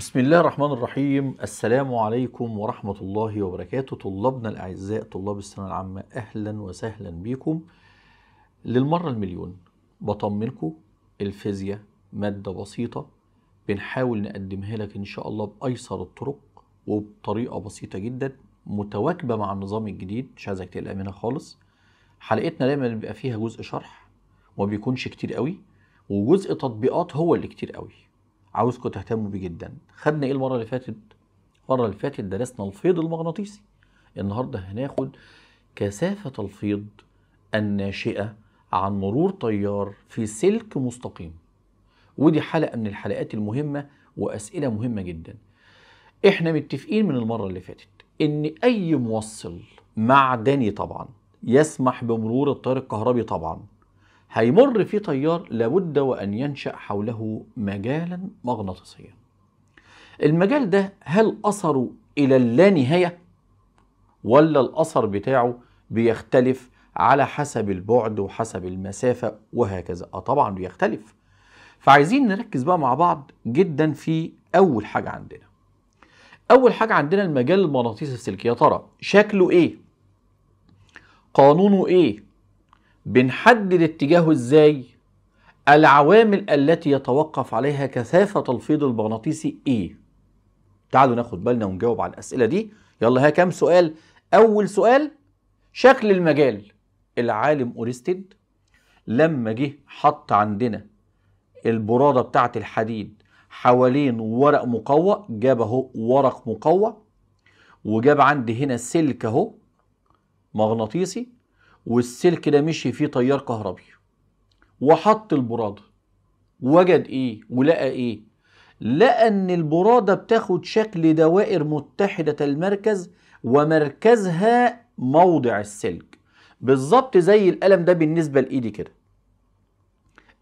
بسم الله الرحمن الرحيم السلام عليكم ورحمة الله وبركاته طلابنا الأعزاء طلاب الثانوية العامة أهلا وسهلا بكم للمرة المليون بطمنكم الفيزياء مادة بسيطة بنحاول نقدمها لك إن شاء الله بأيسر الطرق وبطريقة بسيطة جدا متواكبة مع النظام الجديد مش عايزك تقلق منها خالص حلقتنا دايما بيبقى فيها جزء شرح وما بيكونش كتير قوي وجزء تطبيقات هو اللي كتير قوي عاوزكم تهتموا بيه جدا خدنا ايه المره اللي فاتت المره اللي فاتت درسنا الفيض المغناطيسي النهارده هناخد كثافه الفيض الناشئه عن مرور تيار في سلك مستقيم ودي حلقه من الحلقات المهمه واسئله مهمه جدا احنا متفقين من المره اللي فاتت ان اي موصل معدني طبعا يسمح بمرور التيار الكهربي طبعا هيمر في تيار لابد وأن ينشأ حوله مجالا مغناطيسيا المجال ده هل أثره إلى اللانهاية ولا الأثر بتاعه بيختلف على حسب البعد وحسب المسافة وهكذا آه طبعا بيختلف فعايزين نركز بقى مع بعض جدا في أول حاجة عندنا أول حاجة عندنا المجال المغناطيسي السلكي يا ترى شكله إيه؟ قانونه إيه؟ بنحدد اتجاهه ازاي العوامل التي يتوقف عليها كثافة الفيض المغناطيسي ايه تعالوا ناخد بالنا ونجاوب على الاسئلة دي يلا ها كام سؤال اول سؤال شكل المجال العالم اوريستيد لما جه حط عندنا البرادة بتاعة الحديد حوالين ورق مقوى جاب اهو ورق مقوى وجاب عندي هنا سلك اهو مغناطيسي والسلك ده مشي فيه تيار كهربي وحط البراده وجد ايه ولقى ايه لقى ان البراده بتاخد شكل دوائر متحده المركز ومركزها موضع السلك بالظبط زي القلم ده بالنسبه لايدي كده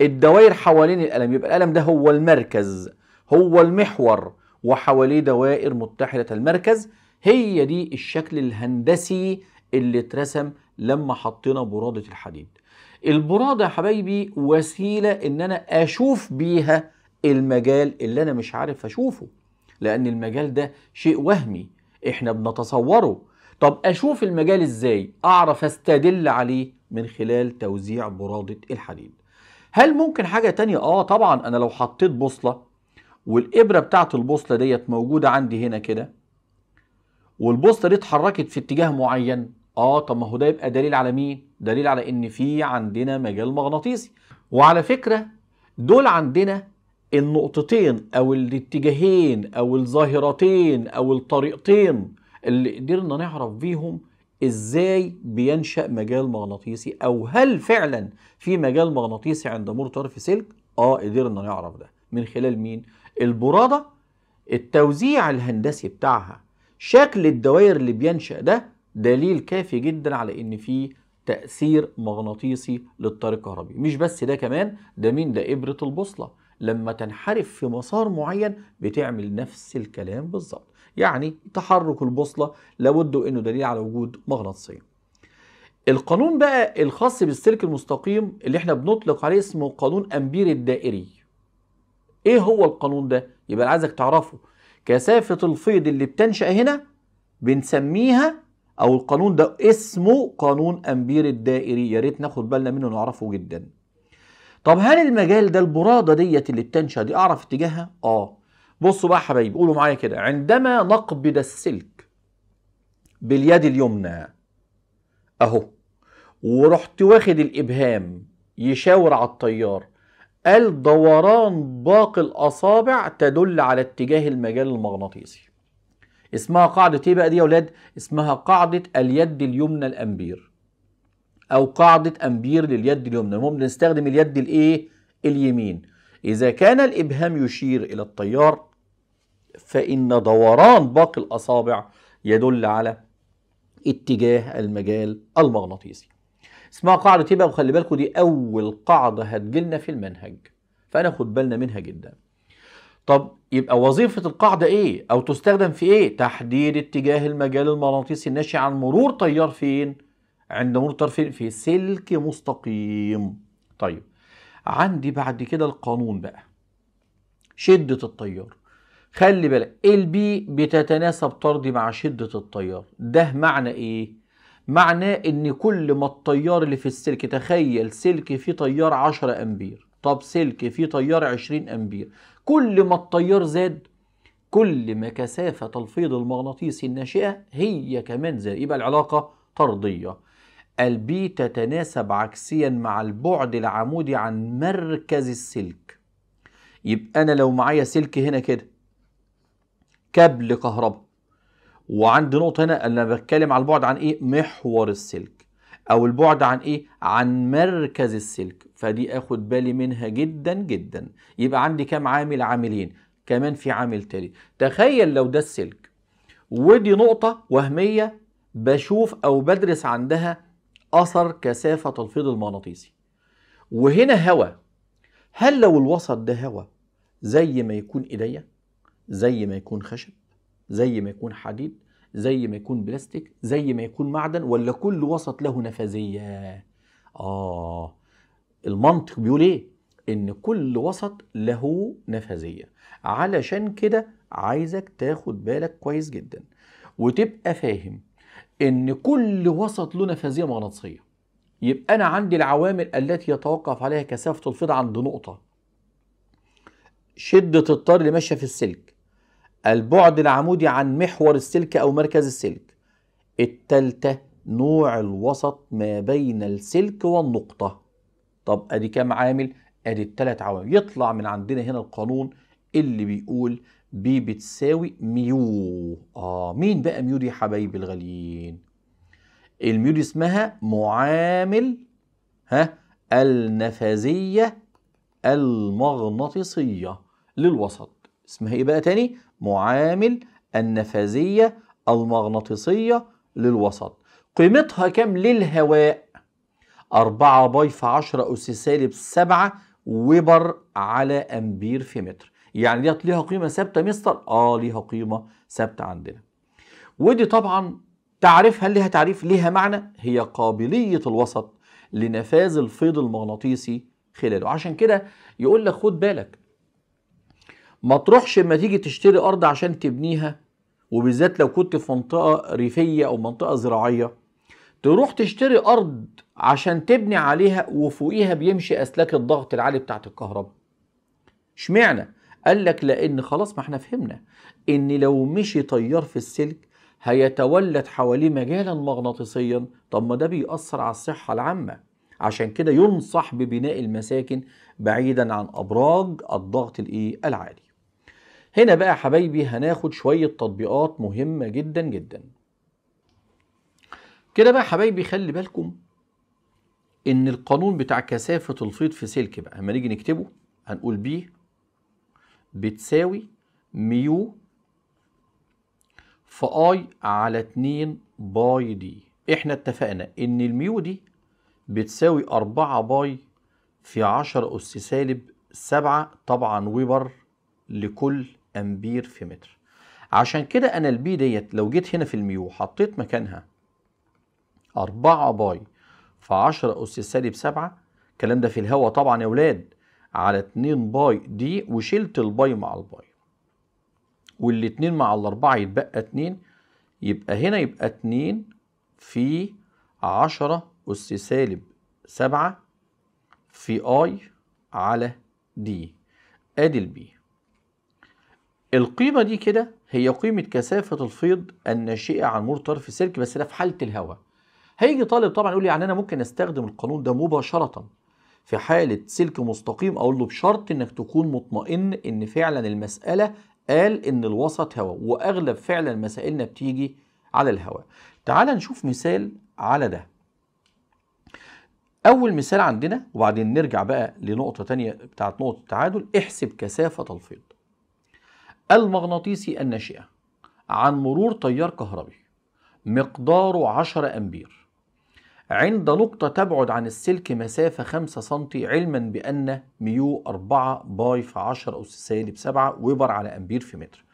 الدوائر حوالين القلم يبقى القلم ده هو المركز هو المحور وحواليه دوائر متحده المركز هي دي الشكل الهندسي اللي اترسم لما حطينا برادة الحديد البرادة يا حبايبي وسيلة ان انا اشوف بيها المجال اللي انا مش عارف اشوفه لان المجال ده شيء وهمي احنا بنتصوره طب اشوف المجال ازاي اعرف استدل عليه من خلال توزيع برادة الحديد هل ممكن حاجة تانية اه طبعا انا لو حطيت بوصلة والابرة بتاعت البوصلة ديت موجودة عندي هنا كده والبوصلة دي اتحركت في اتجاه معين اه طب ما هو ده يبقى دليل على مين دليل على ان في عندنا مجال مغناطيسي وعلى فكره دول عندنا النقطتين او الاتجاهين او الظاهرتين او الطريقتين اللي قدرنا نعرف بيهم ازاي بينشا مجال مغناطيسي او هل فعلا في مجال مغناطيسي عند مر طرف سلك اه قدرنا نعرف ده من خلال مين البراده التوزيع الهندسي بتاعها شكل الدوائر اللي بينشا ده دليل كافي جدا على ان في تأثير مغناطيسي للطار الكهربي مش بس ده كمان ده مين ده إبرة البوصلة لما تنحرف في مسار معين بتعمل نفس الكلام بالظبط يعني تحرك البوصلة لابد انه دليل على وجود مغناطيسية القانون بقى الخاص بالسلك المستقيم اللي احنا بنطلق عليه اسمه قانون امبير الدائري ايه هو القانون ده يبقى عايزك تعرفه كثافة الفيض اللي بتنشأ هنا بنسميها او القانون ده اسمه قانون امبير الدائري يا ريت ناخد بالنا منه نعرفه جدا طب هل المجال ده البراده ديت اللي بتنشا دي اعرف اتجاهها اه بصوا بقى يا حبايبي قولوا معايا كده عندما نقبض السلك باليد اليمنى اهو ورحت واخد الابهام يشاور على الطيار قال دوران باقي الاصابع تدل على اتجاه المجال المغناطيسي اسمها قاعدة ايه بقى دي يا ولاد؟ اسمها قاعدة اليد اليمنى الامبير او قاعدة امبير لليد اليمنى المهم بنستخدم اليد الايه؟ اليمين اذا كان الابهام يشير الى التيار فان دوران باقي الاصابع يدل على اتجاه المجال المغناطيسي اسمها قاعدة ايه بقى وخلي بالكم دي اول قاعدة هتجي في المنهج فانا خد بالنا منها جدا طب يبقى وظيفة القاعدة ايه او تستخدم في ايه تحديد اتجاه المجال المغناطيسي الناشئ عن مرور تيار فين عند مرور طيار فين في سلك مستقيم طيب عندي بعد كده القانون بقى شدة التيار خلي بالك البي بتتناسب طردي مع شدة التيار ده معنى ايه معناه ان كل ما التيار اللي في السلك تخيل سلك فيه تيار 10 امبير طب سلك فيه تيار 20 امبير كل ما التيار زاد كل ما كثافة الفيض المغناطيسي الناشئة هي كمان زاد يبقى العلاقة طردية البي تتناسب عكسيا مع البعد العمودي عن مركز السلك يبقى أنا لو معايا سلك هنا كده كابل كهرباء وعندي نقطة هنا أنا بتكلم على البعد عن إيه محور السلك او البعد عن ايه عن مركز السلك فدي اخد بالي منها جدا جدا يبقى عندي كام عامل عاملين كمان في عامل تالت تخيل لو ده السلك ودي نقطة وهمية بشوف او بدرس عندها اثر كثافة الفيض المغناطيسي وهنا هوا هل لو الوسط ده هوا زي ما يكون ايديا زي ما يكون خشب زي ما يكون حديد زي ما يكون بلاستيك زي ما يكون معدن ولا كل وسط له نفاذيه اه المنطق بيقول ايه ان كل وسط له نفاذيه علشان كده عايزك تاخد بالك كويس جدا وتبقى فاهم ان كل وسط له نفاذيه مغناطيسيه يبقى انا عندي العوامل التي يتوقف عليها كثافه الفضة عند نقطه شده الطار اللي ماشيه في السلك البعد العمودي عن محور السلك أو مركز السلك التالتة نوع الوسط ما بين السلك والنقطة طب أدي كام عامل؟ أدي التلات عوامل يطلع من عندنا هنا القانون اللي بيقول بي بتساوي ميو آه مين بقى ميو دي يا حبايبي الغاليين؟ الميو دي اسمها معامل ها النفاذية المغناطيسية للوسط اسمها ايه بقى تاني؟ معامل النفاذية المغناطيسية للوسط قيمتها كام للهواء 4 باي في 10 أس سالب 7 وبر على أمبير في متر يعني ديت ليها قيمة ثابتة مستر آه ليها قيمة ثابتة عندنا ودي طبعا تعرفها ليها تعريف ليها معنى هي قابلية الوسط لنفاذ الفيض المغناطيسي خلاله عشان كده يقول لك خد بالك ما تروحش لما تيجي تشتري ارض عشان تبنيها وبالذات لو كنت في منطقه ريفيه او منطقه زراعيه تروح تشتري ارض عشان تبني عليها وفوقيها بيمشي اسلاك الضغط العالي بتاعت الكهرباء اشمعنى قال لك لان خلاص ما احنا فهمنا ان لو مشي تيار في السلك هيتولد حواليه مجالا مغناطيسيا طب ما ده بيأثر على الصحة العامة عشان كده ينصح ببناء المساكن بعيدا عن أبراج الضغط الإيه العالي هنا بقى يا حبايبي هناخد شوية تطبيقات مهمة جدا جدا كده بقى حبايبي خلي بالكم ان القانون بتاع كثافة الفيض في سلك بقى لما نيجي نكتبه هنقول بيه بتساوي ميو في اي على 2 باي دي احنا اتفقنا ان الميو دي بتساوي 4 باي في 10 اس سالب 7 طبعا ويبر لكل امبير في متر عشان كده انا البي ديت لو جيت هنا في الميو حطيت مكانها 4 باي في 10 اس سالب 7 الكلام ده في الهواء طبعا يا ولاد على 2 باي دي وشلت الباي مع الباي 2 مع الاربعة يتبقى 2 يبقى هنا يبقى 2 في 10 أس سالب 7 في اي على دي ادي البي القيمة دي كده هي قيمة كثافة الفيض الناشئة عن مرور طرف السلك بس ده في حالة الهواء هيجي طالب طبعا يقول لي يعني انا ممكن استخدم القانون ده مباشرة في حالة سلك مستقيم اقول له بشرط انك تكون مطمئن ان فعلا المسألة قال ان الوسط هواء واغلب فعلا مسائلنا بتيجي على الهواء تعال نشوف مثال على ده اول مثال عندنا وبعدين نرجع بقى لنقطة تانية بتاعت نقطة التعادل احسب كثافة الفيض المغناطيسي الناشئة عن مرور تيار كهربي مقداره 10 أمبير عند نقطة تبعد عن السلك مسافة 5 سم علما بأن ميو 4 باي في 10 أس سالب 7 ويبر على أمبير في متر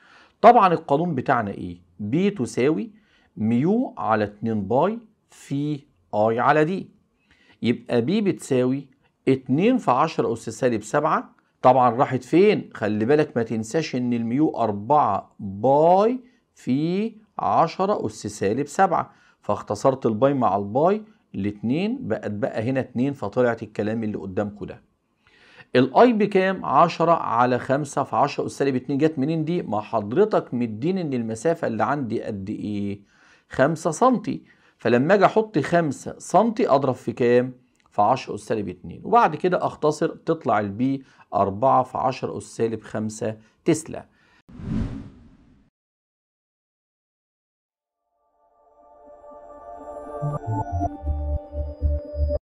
طبعا القانون بتاعنا إيه؟ بي تساوي ميو على 2 باي في اي على دي يبقى بي بتساوي 2 في 10 أس سالب 7 طبعا راحت فين خلي بالك ما تنساش ان الميو 4 باي في 10 اس سالب 7 فاختصرت الباي مع الباي الاتنين بقت بقى هنا اتنين فطلعت الكلام اللي قدامكم ده الاي بكام 10 على 5 في 10 اس سالب 2 جت منين دي ما حضرتك مدين ان المسافه اللي عندي قد ايه 5 سم فلما اجي احط 5 سم اضرب في كام في 10 أس سالب 2 وبعد كده أختصر تطلع البي 4 في 10 أس سالب 5 تسلا